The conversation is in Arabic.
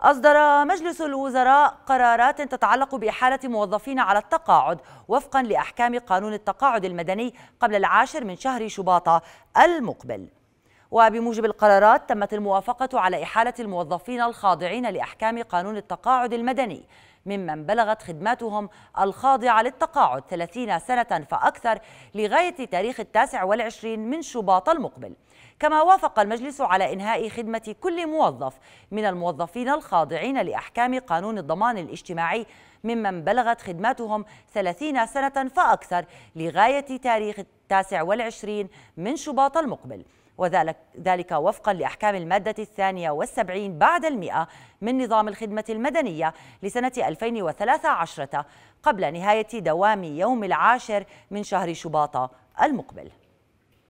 أصدر مجلس الوزراء قرارات تتعلق بإحالة موظفين على التقاعد وفقا لأحكام قانون التقاعد المدني قبل العاشر من شهر شباط المقبل وبموجب القرارات تمت الموافقة على إحالة الموظفين الخاضعين لأحكام قانون التقاعد المدني ممن بلغت خدماتهم الخاضعة للتقاعد 30 سنة فأكثر لغاية تاريخ التاسع والعشرين من شباط المقبل كما وافق المجلس على إنهاء خدمة كل موظف من الموظفين الخاضعين لأحكام قانون الضمان الاجتماعي ممن بلغت خدماتهم 30 سنة فأكثر لغاية تاريخ التاسع والعشرين من شباط المقبل وذلك ذلك وفقا لأحكام المادة الثانية والسبعين بعد المئة من نظام الخدمة المدنية لسنة 2013 قبل نهاية دوام يوم العاشر من شهر شباط المقبل